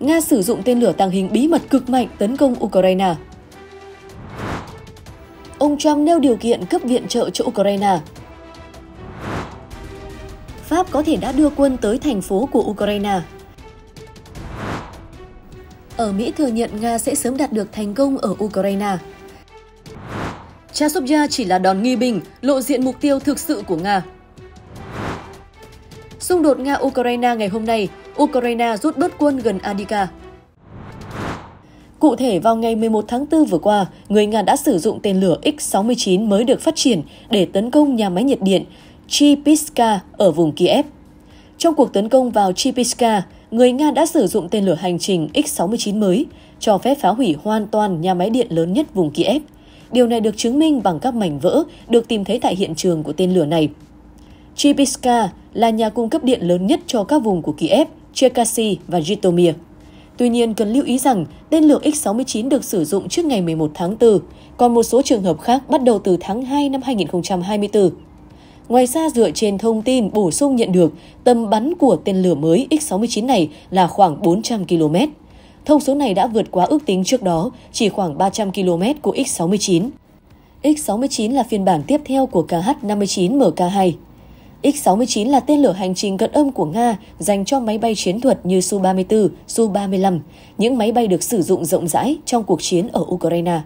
Nga sử dụng tên lửa tàng hình bí mật cực mạnh tấn công Ukraine. Ông Trump nêu điều kiện cấp viện trợ cho Ukraine. Pháp có thể đã đưa quân tới thành phố của Ukraine. Ở Mỹ thừa nhận Nga sẽ sớm đạt được thành công ở Ukraine. Chasovia chỉ là đòn nghi binh, lộ diện mục tiêu thực sự của Nga. Xung đột Nga-Ukraine ngày hôm nay, Ukraine rút bớt quân gần Adika. Cụ thể, vào ngày 11 tháng 4 vừa qua, người Nga đã sử dụng tên lửa X-69 mới được phát triển để tấn công nhà máy nhiệt điện Chipiska ở vùng Kiev. Trong cuộc tấn công vào Chipiska, người Nga đã sử dụng tên lửa hành trình X-69 mới, cho phép phá hủy hoàn toàn nhà máy điện lớn nhất vùng Kiev. Điều này được chứng minh bằng các mảnh vỡ được tìm thấy tại hiện trường của tên lửa này. Chibiska là nhà cung cấp điện lớn nhất cho các vùng của Kiev, Cherkasy và Zhytomyr. Tuy nhiên, cần lưu ý rằng tên lửa X-69 được sử dụng trước ngày 11 tháng 4, còn một số trường hợp khác bắt đầu từ tháng 2 năm 2024. Ngoài ra, dựa trên thông tin bổ sung nhận được, tầm bắn của tên lửa mới X-69 này là khoảng 400 km. Thông số này đã vượt quá ước tính trước đó, chỉ khoảng 300 km của X-69. X-69 là phiên bản tiếp theo của KH-59 MK2. X-69 là tên lửa hành trình cận âm của Nga dành cho máy bay chiến thuật như Su-34, Su-35, những máy bay được sử dụng rộng rãi trong cuộc chiến ở Ukraine.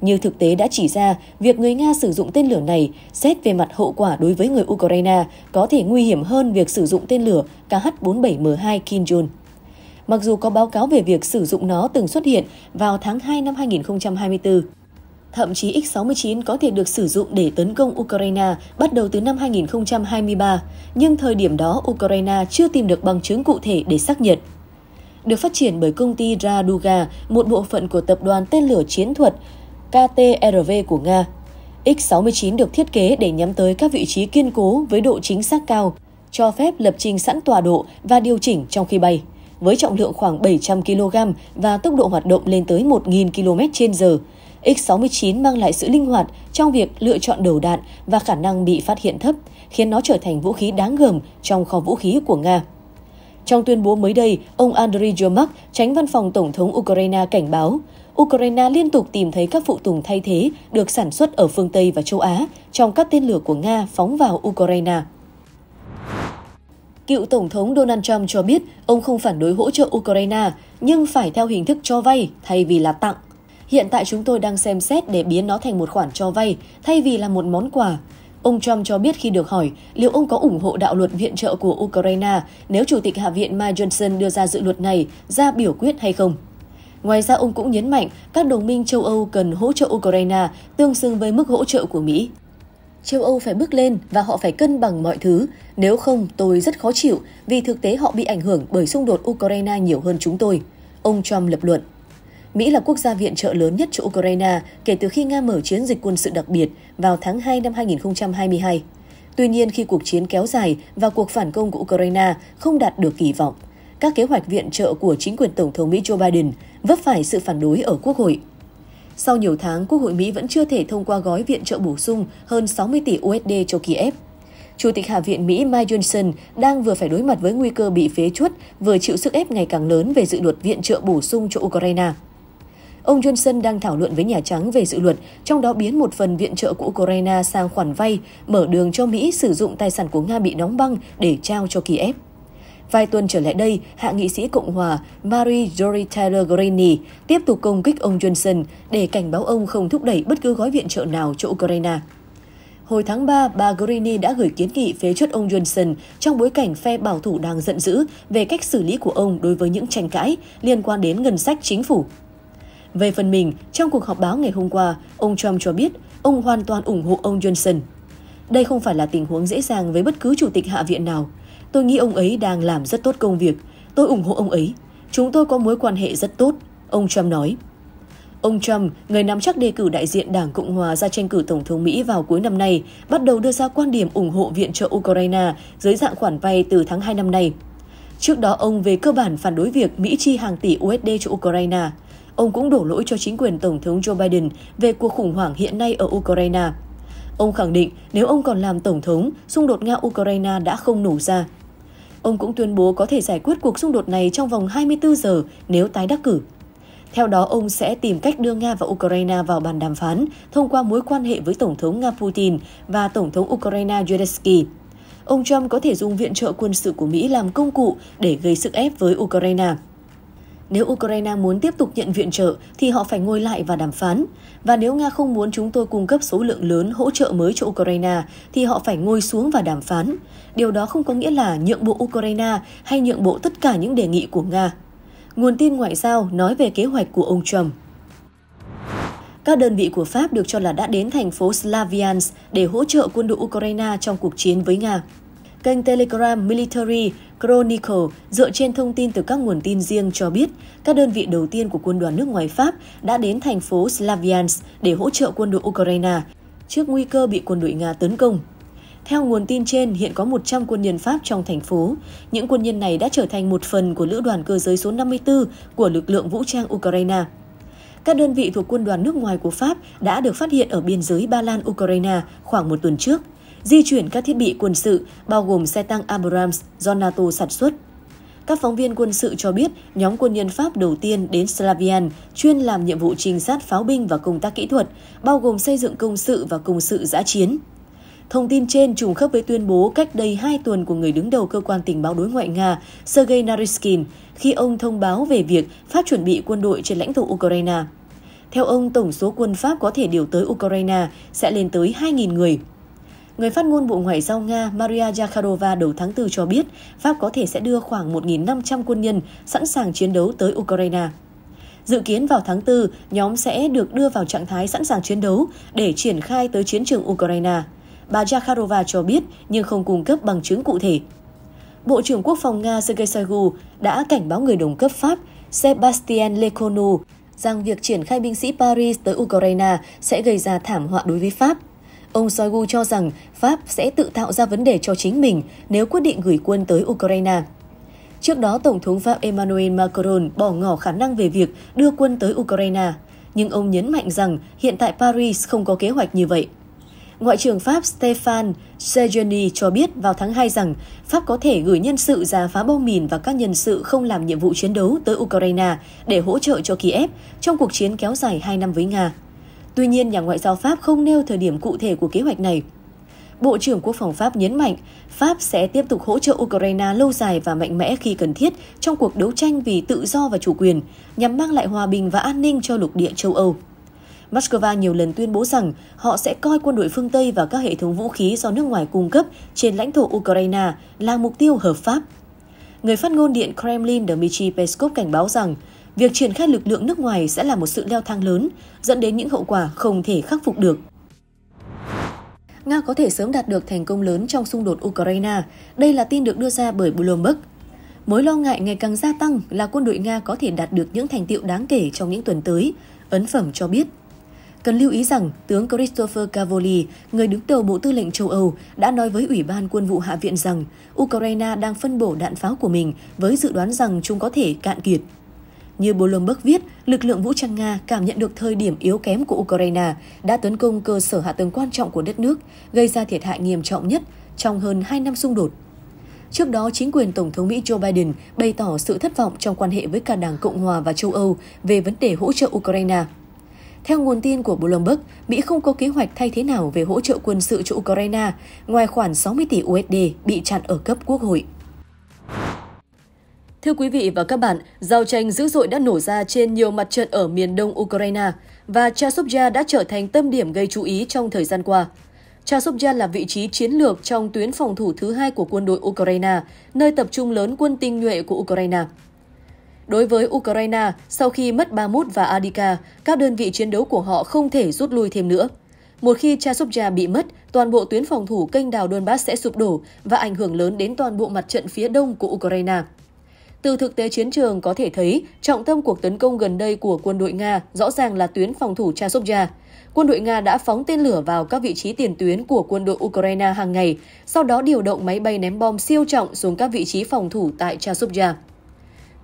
Như thực tế đã chỉ ra, việc người Nga sử dụng tên lửa này xét về mặt hậu quả đối với người Ukraine có thể nguy hiểm hơn việc sử dụng tên lửa KH-47M2 Kinjal. Mặc dù có báo cáo về việc sử dụng nó từng xuất hiện vào tháng 2 năm 2024, Thậm chí X-69 có thể được sử dụng để tấn công Ukraine bắt đầu từ năm 2023, nhưng thời điểm đó Ukraine chưa tìm được bằng chứng cụ thể để xác nhận. Được phát triển bởi công ty Raduga, một bộ phận của tập đoàn tên lửa chiến thuật KTRV của Nga. X-69 được thiết kế để nhắm tới các vị trí kiên cố với độ chính xác cao, cho phép lập trình sẵn tọa độ và điều chỉnh trong khi bay. Với trọng lượng khoảng 700 kg và tốc độ hoạt động lên tới 1.000 km h X69 mang lại sự linh hoạt trong việc lựa chọn đầu đạn và khả năng bị phát hiện thấp, khiến nó trở thành vũ khí đáng gờm trong kho vũ khí của Nga. Trong tuyên bố mới đây, ông Andriy Yermak, tránh văn phòng Tổng thống Ukraine cảnh báo, Ukraine liên tục tìm thấy các phụ tùng thay thế được sản xuất ở phương Tây và châu Á trong các tên lửa của Nga phóng vào Ukraine. Cựu Tổng thống Donald Trump cho biết ông không phản đối hỗ trợ Ukraine, nhưng phải theo hình thức cho vay thay vì là tặng Hiện tại chúng tôi đang xem xét để biến nó thành một khoản cho vay thay vì là một món quà. Ông Trump cho biết khi được hỏi liệu ông có ủng hộ đạo luật viện trợ của Ukraine nếu Chủ tịch Hạ viện Mike Johnson đưa ra dự luật này ra biểu quyết hay không. Ngoài ra, ông cũng nhấn mạnh các đồng minh châu Âu cần hỗ trợ Ukraine tương xứng với mức hỗ trợ của Mỹ. Châu Âu phải bước lên và họ phải cân bằng mọi thứ. Nếu không, tôi rất khó chịu vì thực tế họ bị ảnh hưởng bởi xung đột Ukraine nhiều hơn chúng tôi. Ông Trump lập luận. Mỹ là quốc gia viện trợ lớn nhất cho Ukraine kể từ khi Nga mở chiến dịch quân sự đặc biệt vào tháng 2 năm 2022. Tuy nhiên, khi cuộc chiến kéo dài và cuộc phản công của Ukraine không đạt được kỳ vọng, các kế hoạch viện trợ của chính quyền Tổng thống Mỹ Joe Biden vấp phải sự phản đối ở Quốc hội. Sau nhiều tháng, Quốc hội Mỹ vẫn chưa thể thông qua gói viện trợ bổ sung hơn 60 tỷ USD cho Kiev. Chủ tịch Hạ viện Mỹ Mike Johnson đang vừa phải đối mặt với nguy cơ bị phế chuất, vừa chịu sức ép ngày càng lớn về dự luật viện trợ bổ sung cho Ukraine ông Johnson đang thảo luận với Nhà Trắng về dự luật, trong đó biến một phần viện trợ của Ukraine sang khoản vay, mở đường cho Mỹ sử dụng tài sản của Nga bị đóng băng để trao cho Kiev. Vài tuần trở lại đây, hạ nghị sĩ Cộng hòa Mary Jory Taylor Greene tiếp tục công kích ông Johnson để cảnh báo ông không thúc đẩy bất cứ gói viện trợ nào cho Ukraine. Hồi tháng 3, bà Greene đã gửi kiến nghị phế chốt ông Johnson trong bối cảnh phe bảo thủ đang giận dữ về cách xử lý của ông đối với những tranh cãi liên quan đến ngân sách chính phủ. Về phần mình, trong cuộc họp báo ngày hôm qua, ông Trump cho biết ông hoàn toàn ủng hộ ông Johnson. Đây không phải là tình huống dễ dàng với bất cứ chủ tịch hạ viện nào. Tôi nghĩ ông ấy đang làm rất tốt công việc. Tôi ủng hộ ông ấy. Chúng tôi có mối quan hệ rất tốt, ông Trump nói. Ông Trump, người nắm chắc đề cử đại diện Đảng Cộng hòa ra tranh cử Tổng thống Mỹ vào cuối năm nay, bắt đầu đưa ra quan điểm ủng hộ viện trợ Ukraine dưới dạng khoản vay từ tháng 2 năm nay. Trước đó, ông về cơ bản phản đối việc Mỹ chi hàng tỷ USD cho Ukraine – ông cũng đổ lỗi cho chính quyền Tổng thống Joe Biden về cuộc khủng hoảng hiện nay ở Ukraine. Ông khẳng định nếu ông còn làm Tổng thống, xung đột Nga-Ukraine đã không nổ ra. Ông cũng tuyên bố có thể giải quyết cuộc xung đột này trong vòng 24 giờ nếu tái đắc cử. Theo đó, ông sẽ tìm cách đưa Nga và Ukraine vào bàn đàm phán thông qua mối quan hệ với Tổng thống Nga Putin và Tổng thống Ukraine Zelensky. Ông Trump có thể dùng viện trợ quân sự của Mỹ làm công cụ để gây sức ép với Ukraine. Nếu Ukraine muốn tiếp tục nhận viện trợ thì họ phải ngồi lại và đàm phán. Và nếu Nga không muốn chúng tôi cung cấp số lượng lớn hỗ trợ mới cho Ukraine thì họ phải ngồi xuống và đàm phán. Điều đó không có nghĩa là nhượng bộ Ukraine hay nhượng bộ tất cả những đề nghị của Nga. Nguồn tin ngoại giao nói về kế hoạch của ông Trump. Các đơn vị của Pháp được cho là đã đến thành phố Slavians để hỗ trợ quân đội Ukraine trong cuộc chiến với Nga. Kênh Telegram Military Chronicle dựa trên thông tin từ các nguồn tin riêng cho biết các đơn vị đầu tiên của quân đoàn nước ngoài Pháp đã đến thành phố Slaviansk để hỗ trợ quân đội Ukraine trước nguy cơ bị quân đội Nga tấn công. Theo nguồn tin trên, hiện có 100 quân nhân Pháp trong thành phố. Những quân nhân này đã trở thành một phần của lữ đoàn cơ giới số 54 của lực lượng vũ trang Ukraine. Các đơn vị thuộc quân đoàn nước ngoài của Pháp đã được phát hiện ở biên giới Ba Lan-Ukraine khoảng một tuần trước di chuyển các thiết bị quân sự, bao gồm xe tăng Abrams do NATO sản xuất. Các phóng viên quân sự cho biết nhóm quân nhân Pháp đầu tiên đến Slavian chuyên làm nhiệm vụ trinh sát pháo binh và công tác kỹ thuật, bao gồm xây dựng công sự và công sự giã chiến. Thông tin trên trùng khớp với tuyên bố cách đây 2 tuần của người đứng đầu cơ quan tình báo đối ngoại Nga Sergei Naryshkin khi ông thông báo về việc Pháp chuẩn bị quân đội trên lãnh thổ Ukraine. Theo ông, tổng số quân Pháp có thể điều tới Ukraine sẽ lên tới 2.000 người. Người phát ngôn Bộ Ngoại giao Nga Maria Zakharova đầu tháng 4 cho biết Pháp có thể sẽ đưa khoảng 1.500 quân nhân sẵn sàng chiến đấu tới Ukraine. Dự kiến vào tháng 4, nhóm sẽ được đưa vào trạng thái sẵn sàng chiến đấu để triển khai tới chiến trường Ukraine. Bà Zakharova cho biết nhưng không cung cấp bằng chứng cụ thể. Bộ trưởng Quốc phòng Nga Sergei Shoigu đã cảnh báo người đồng cấp Pháp Sebastien Lecornu rằng việc triển khai binh sĩ Paris tới Ukraine sẽ gây ra thảm họa đối với Pháp. Ông Shoigu cho rằng Pháp sẽ tự tạo ra vấn đề cho chính mình nếu quyết định gửi quân tới Ukraine. Trước đó, Tổng thống Pháp Emmanuel Macron bỏ ngỏ khả năng về việc đưa quân tới Ukraine, nhưng ông nhấn mạnh rằng hiện tại Paris không có kế hoạch như vậy. Ngoại trưởng Pháp Stéphane Sejourny cho biết vào tháng 2 rằng Pháp có thể gửi nhân sự ra phá bom mìn và các nhân sự không làm nhiệm vụ chiến đấu tới Ukraine để hỗ trợ cho Kiev trong cuộc chiến kéo dài 2 năm với Nga. Tuy nhiên, nhà ngoại giao Pháp không nêu thời điểm cụ thể của kế hoạch này. Bộ trưởng Quốc phòng Pháp nhấn mạnh, Pháp sẽ tiếp tục hỗ trợ Ukraine lâu dài và mạnh mẽ khi cần thiết trong cuộc đấu tranh vì tự do và chủ quyền, nhằm mang lại hòa bình và an ninh cho lục địa châu Âu. Moscow nhiều lần tuyên bố rằng họ sẽ coi quân đội phương Tây và các hệ thống vũ khí do nước ngoài cung cấp trên lãnh thổ Ukraine là mục tiêu hợp pháp. Người phát ngôn Điện Kremlin Dmitry Peskov cảnh báo rằng việc triển khai lực lượng nước ngoài sẽ là một sự leo thang lớn, dẫn đến những hậu quả không thể khắc phục được. Nga có thể sớm đạt được thành công lớn trong xung đột Ukraine. Đây là tin được đưa ra bởi Bloomberg. Mối lo ngại ngày càng gia tăng là quân đội Nga có thể đạt được những thành tiệu đáng kể trong những tuần tới, ấn phẩm cho biết. Cần lưu ý rằng, tướng Christopher Cavoli, người đứng đầu Bộ Tư lệnh châu Âu, đã nói với Ủy ban Quân vụ Hạ viện rằng Ukraine đang phân bổ đạn pháo của mình với dự đoán rằng chúng có thể cạn kiệt. Như Bloomberg viết, lực lượng vũ trang Nga cảm nhận được thời điểm yếu kém của Ukraine đã tấn công cơ sở hạ tầng quan trọng của đất nước, gây ra thiệt hại nghiêm trọng nhất trong hơn 2 năm xung đột. Trước đó, chính quyền Tổng thống Mỹ Joe Biden bày tỏ sự thất vọng trong quan hệ với cả Đảng Cộng hòa và châu Âu về vấn đề hỗ trợ Ukraine. Theo nguồn tin của Bloomberg, Mỹ không có kế hoạch thay thế nào về hỗ trợ quân sự cho Ukraine, ngoài khoản 60 tỷ USD bị chặn ở cấp quốc hội. Thưa quý vị và các bạn, giao tranh dữ dội đã nổ ra trên nhiều mặt trận ở miền đông Ukraine và Chasubja đã trở thành tâm điểm gây chú ý trong thời gian qua. Chasubja là vị trí chiến lược trong tuyến phòng thủ thứ hai của quân đội Ukraine, nơi tập trung lớn quân tinh nhuệ của Ukraine. Đối với Ukraine, sau khi mất Bamut và Adika, các đơn vị chiến đấu của họ không thể rút lui thêm nữa. Một khi Chasubja bị mất, toàn bộ tuyến phòng thủ kênh đào Donbass sẽ sụp đổ và ảnh hưởng lớn đến toàn bộ mặt trận phía đông của Ukraine. Từ thực tế chiến trường có thể thấy, trọng tâm cuộc tấn công gần đây của quân đội Nga rõ ràng là tuyến phòng thủ Chasovya. Quân đội Nga đã phóng tên lửa vào các vị trí tiền tuyến của quân đội Ukraine hàng ngày, sau đó điều động máy bay ném bom siêu trọng xuống các vị trí phòng thủ tại Chasovya.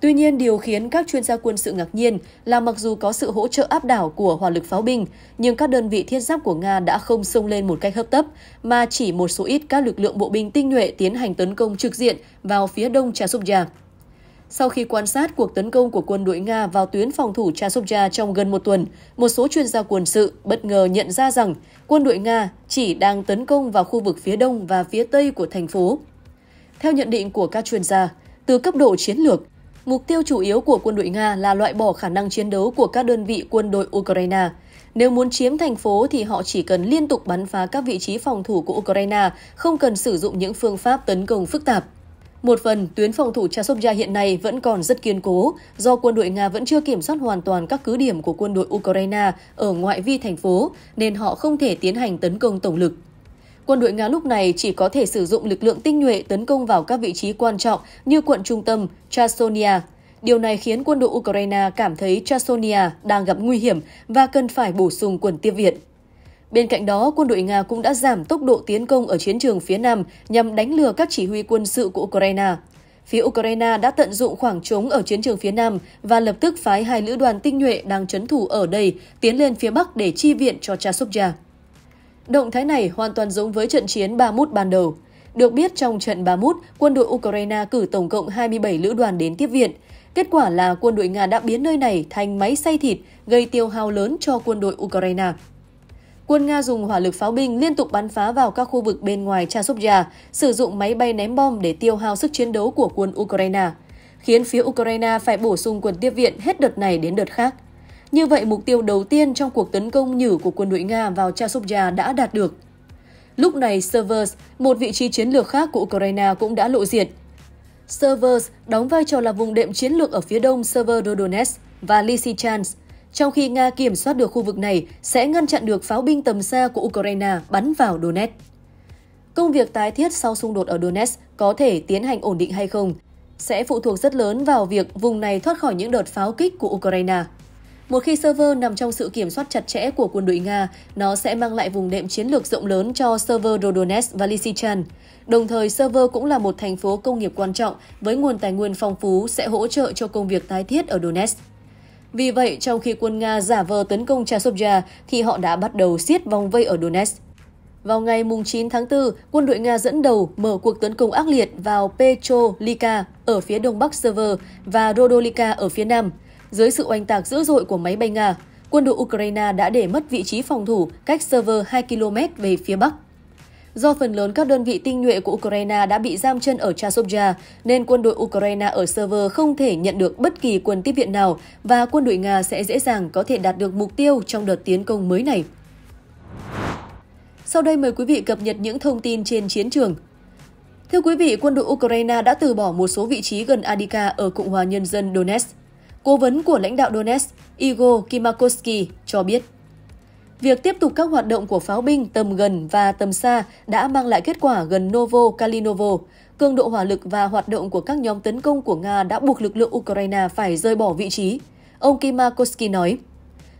Tuy nhiên, điều khiến các chuyên gia quân sự ngạc nhiên là mặc dù có sự hỗ trợ áp đảo của hỏa lực pháo binh, nhưng các đơn vị thiết giáp của Nga đã không xông lên một cách hấp tấp, mà chỉ một số ít các lực lượng bộ binh tinh nhuệ tiến hành tấn công trực diện vào phía đông Chasovya. Sau khi quan sát cuộc tấn công của quân đội Nga vào tuyến phòng thủ Chasovya trong gần một tuần, một số chuyên gia quân sự bất ngờ nhận ra rằng quân đội Nga chỉ đang tấn công vào khu vực phía đông và phía tây của thành phố. Theo nhận định của các chuyên gia, từ cấp độ chiến lược, mục tiêu chủ yếu của quân đội Nga là loại bỏ khả năng chiến đấu của các đơn vị quân đội Ukraine. Nếu muốn chiếm thành phố thì họ chỉ cần liên tục bắn phá các vị trí phòng thủ của Ukraine, không cần sử dụng những phương pháp tấn công phức tạp. Một phần, tuyến phòng thủ Chasovya hiện nay vẫn còn rất kiên cố, do quân đội Nga vẫn chưa kiểm soát hoàn toàn các cứ điểm của quân đội Ukraine ở ngoại vi thành phố, nên họ không thể tiến hành tấn công tổng lực. Quân đội Nga lúc này chỉ có thể sử dụng lực lượng tinh nhuệ tấn công vào các vị trí quan trọng như quận trung tâm Chasonia. Điều này khiến quân đội Ukraine cảm thấy Chasonia đang gặp nguy hiểm và cần phải bổ sung quân tiếp viện. Bên cạnh đó, quân đội Nga cũng đã giảm tốc độ tiến công ở chiến trường phía Nam nhằm đánh lừa các chỉ huy quân sự của Ukraine. Phía Ukraine đã tận dụng khoảng trống ở chiến trường phía Nam và lập tức phái hai lữ đoàn tinh nhuệ đang chấn thủ ở đây tiến lên phía Bắc để chi viện cho Chasovya. Động thái này hoàn toàn giống với trận chiến Bamut ban đầu. Được biết trong trận Bamut, quân đội Ukraine cử tổng cộng 27 lữ đoàn đến tiếp viện. Kết quả là quân đội Nga đã biến nơi này thành máy xay thịt, gây tiêu hao lớn cho quân đội Ukraine quân Nga dùng hỏa lực pháo binh liên tục bắn phá vào các khu vực bên ngoài Chasovya, sử dụng máy bay ném bom để tiêu hao sức chiến đấu của quân Ukraine, khiến phía Ukraine phải bổ sung quân tiếp viện hết đợt này đến đợt khác. Như vậy, mục tiêu đầu tiên trong cuộc tấn công nhử của quân đội Nga vào Chasovya đã đạt được. Lúc này, Servers, một vị trí chiến lược khác của Ukraine cũng đã lộ diện. Servers đóng vai trò là vùng đệm chiến lược ở phía đông Severodonetsk và Lysychansk, trong khi Nga kiểm soát được khu vực này sẽ ngăn chặn được pháo binh tầm xa của Ukraine bắn vào Donetsk. Công việc tái thiết sau xung đột ở Donetsk có thể tiến hành ổn định hay không sẽ phụ thuộc rất lớn vào việc vùng này thoát khỏi những đợt pháo kích của Ukraine. Một khi server nằm trong sự kiểm soát chặt chẽ của quân đội Nga, nó sẽ mang lại vùng đệm chiến lược rộng lớn cho server donetsk và Lysychan. Đồng thời, server cũng là một thành phố công nghiệp quan trọng với nguồn tài nguyên phong phú sẽ hỗ trợ cho công việc tái thiết ở Donetsk. Vì vậy, trong khi quân Nga giả vờ tấn công Chasovia, thì họ đã bắt đầu siết vòng vây ở Donetsk. Vào ngày 9 tháng 4, quân đội Nga dẫn đầu mở cuộc tấn công ác liệt vào Petrolika ở phía đông bắc Sever và Rodolika ở phía nam. Dưới sự oanh tạc dữ dội của máy bay Nga, quân đội Ukraine đã để mất vị trí phòng thủ cách Sever 2 km về phía bắc. Do phần lớn các đơn vị tinh nhuệ của Ukraine đã bị giam chân ở Chasovia, nên quân đội Ukraine ở server không thể nhận được bất kỳ quân tiếp viện nào và quân đội Nga sẽ dễ dàng có thể đạt được mục tiêu trong đợt tiến công mới này. Sau đây mời quý vị cập nhật những thông tin trên chiến trường. Thưa quý vị, quân đội Ukraine đã từ bỏ một số vị trí gần Adika ở Cộng hòa Nhân dân Donetsk. Cố vấn của lãnh đạo Donetsk, Igor Kimakovsky, cho biết Việc tiếp tục các hoạt động của pháo binh tầm gần và tầm xa đã mang lại kết quả gần Novo Kalinovo. Cường độ hỏa lực và hoạt động của các nhóm tấn công của Nga đã buộc lực lượng Ukraine phải rơi bỏ vị trí. Ông Kimakovsky nói.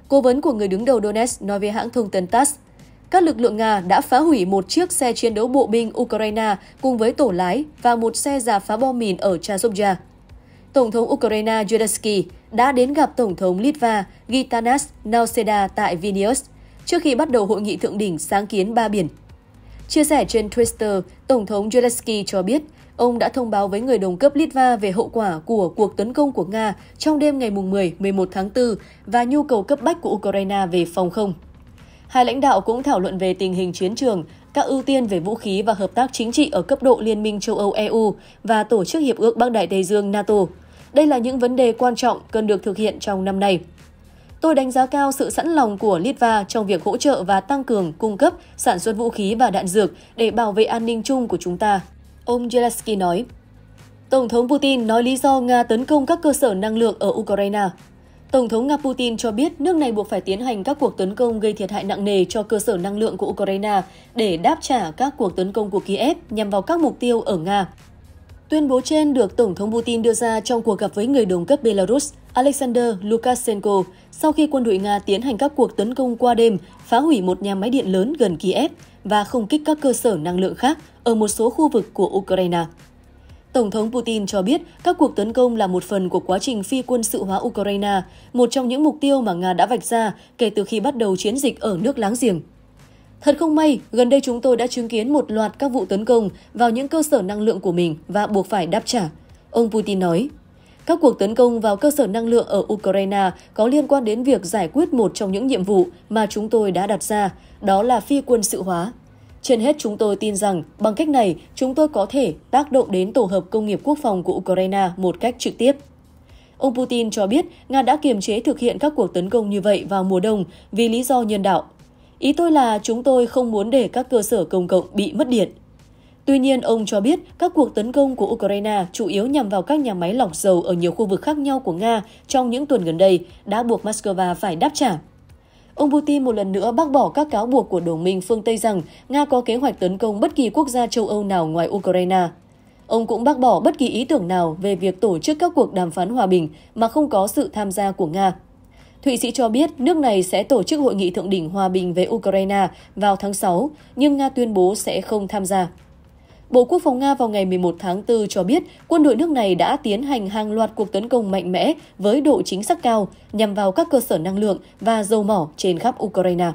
Cố vấn của người đứng đầu Donetsk nói với hãng thông tấn TASS, các lực lượng Nga đã phá hủy một chiếc xe chiến đấu bộ binh Ukraine cùng với tổ lái và một xe giả phá bom mìn ở Chazovja. Tổng thống Ukraine Zelensky đã đến gặp Tổng thống Litva Gitanas Nauseda tại Vilnius trước khi bắt đầu hội nghị thượng đỉnh sáng kiến ba biển. Chia sẻ trên Twitter, Tổng thống Zelensky cho biết ông đã thông báo với người đồng cấp Litva về hậu quả của cuộc tấn công của Nga trong đêm ngày 10-11 tháng 4 và nhu cầu cấp bách của Ukraine về phòng không. Hai lãnh đạo cũng thảo luận về tình hình chiến trường, các ưu tiên về vũ khí và hợp tác chính trị ở cấp độ Liên minh châu Âu-EU và Tổ chức Hiệp ước Bắc Đại Tây Dương NATO. Đây là những vấn đề quan trọng cần được thực hiện trong năm nay. Tôi đánh giá cao sự sẵn lòng của Litva trong việc hỗ trợ và tăng cường cung cấp sản xuất vũ khí và đạn dược để bảo vệ an ninh chung của chúng ta, ông Zelensky nói. Tổng thống Putin nói lý do Nga tấn công các cơ sở năng lượng ở Ukraine. Tổng thống Nga Putin cho biết nước này buộc phải tiến hành các cuộc tấn công gây thiệt hại nặng nề cho cơ sở năng lượng của Ukraine để đáp trả các cuộc tấn công của Kiev nhằm vào các mục tiêu ở Nga. Tuyên bố trên được Tổng thống Putin đưa ra trong cuộc gặp với người đồng cấp Belarus Alexander Lukashenko sau khi quân đội Nga tiến hành các cuộc tấn công qua đêm, phá hủy một nhà máy điện lớn gần Kiev và không kích các cơ sở năng lượng khác ở một số khu vực của Ukraine. Tổng thống Putin cho biết các cuộc tấn công là một phần của quá trình phi quân sự hóa Ukraine, một trong những mục tiêu mà Nga đã vạch ra kể từ khi bắt đầu chiến dịch ở nước láng giềng. Thật không may, gần đây chúng tôi đã chứng kiến một loạt các vụ tấn công vào những cơ sở năng lượng của mình và buộc phải đáp trả. Ông Putin nói, các cuộc tấn công vào cơ sở năng lượng ở Ukraine có liên quan đến việc giải quyết một trong những nhiệm vụ mà chúng tôi đã đặt ra, đó là phi quân sự hóa. Trên hết chúng tôi tin rằng bằng cách này chúng tôi có thể tác động đến tổ hợp công nghiệp quốc phòng của Ukraine một cách trực tiếp. Ông Putin cho biết Nga đã kiềm chế thực hiện các cuộc tấn công như vậy vào mùa đông vì lý do nhân đạo. Ý tôi là chúng tôi không muốn để các cơ sở công cộng bị mất điện. Tuy nhiên, ông cho biết các cuộc tấn công của Ukraine chủ yếu nhằm vào các nhà máy lọc dầu ở nhiều khu vực khác nhau của Nga trong những tuần gần đây đã buộc Moscow phải đáp trả. Ông Putin một lần nữa bác bỏ các cáo buộc của đồng minh phương Tây rằng Nga có kế hoạch tấn công bất kỳ quốc gia châu Âu nào ngoài Ukraine. Ông cũng bác bỏ bất kỳ ý tưởng nào về việc tổ chức các cuộc đàm phán hòa bình mà không có sự tham gia của Nga. Thụy Sĩ cho biết nước này sẽ tổ chức hội nghị thượng đỉnh hòa bình với Ukraine vào tháng 6, nhưng Nga tuyên bố sẽ không tham gia. Bộ Quốc phòng Nga vào ngày 11 tháng 4 cho biết quân đội nước này đã tiến hành hàng loạt cuộc tấn công mạnh mẽ với độ chính xác cao nhằm vào các cơ sở năng lượng và dầu mỏ trên khắp Ukraine.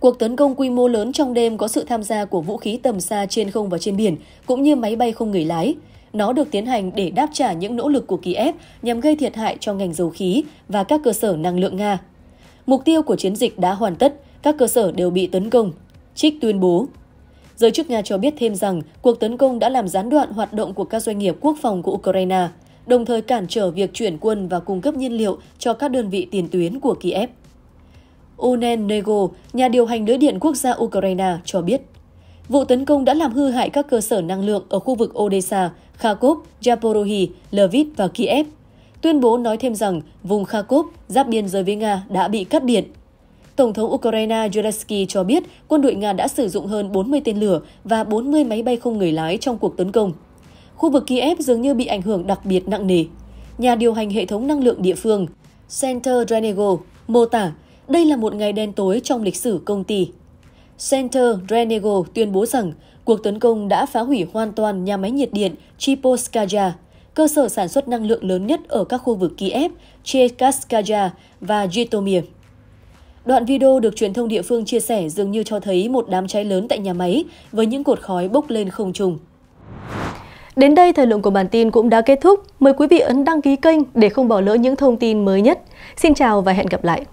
Cuộc tấn công quy mô lớn trong đêm có sự tham gia của vũ khí tầm xa trên không và trên biển, cũng như máy bay không người lái. Nó được tiến hành để đáp trả những nỗ lực của Kiev nhằm gây thiệt hại cho ngành dầu khí và các cơ sở năng lượng Nga. Mục tiêu của chiến dịch đã hoàn tất, các cơ sở đều bị tấn công. Trích tuyên bố. Giới chức Nga cho biết thêm rằng cuộc tấn công đã làm gián đoạn hoạt động của các doanh nghiệp quốc phòng của Ukraine, đồng thời cản trở việc chuyển quân và cung cấp nhiên liệu cho các đơn vị tiền tuyến của Kiev. Onen Nego, nhà điều hành lưới điện quốc gia Ukraine, cho biết. Vụ tấn công đã làm hư hại các cơ sở năng lượng ở khu vực Odessa Kharkov, Zaporozhye, Lviv và Kiev. Tuyên bố nói thêm rằng vùng Kharkov giáp biên giới với Nga đã bị cắt điện. Tổng thống Ukraine Zelensky cho biết quân đội Nga đã sử dụng hơn 40 tên lửa và 40 máy bay không người lái trong cuộc tấn công. Khu vực Kiev dường như bị ảnh hưởng đặc biệt nặng nề. Nhà điều hành hệ thống năng lượng địa phương Center Renego mô tả đây là một ngày đen tối trong lịch sử công ty. Center Renego tuyên bố rằng Cuộc tấn công đã phá hủy hoàn toàn nhà máy nhiệt điện Chiposkaya, cơ sở sản xuất năng lượng lớn nhất ở các khu vực Kiev, Cherkaskaya và Jitomir. Đoạn video được truyền thông địa phương chia sẻ dường như cho thấy một đám cháy lớn tại nhà máy với những cột khói bốc lên không trùng. Đến đây, thời lượng của bản tin cũng đã kết thúc. Mời quý vị ấn đăng ký kênh để không bỏ lỡ những thông tin mới nhất. Xin chào và hẹn gặp lại!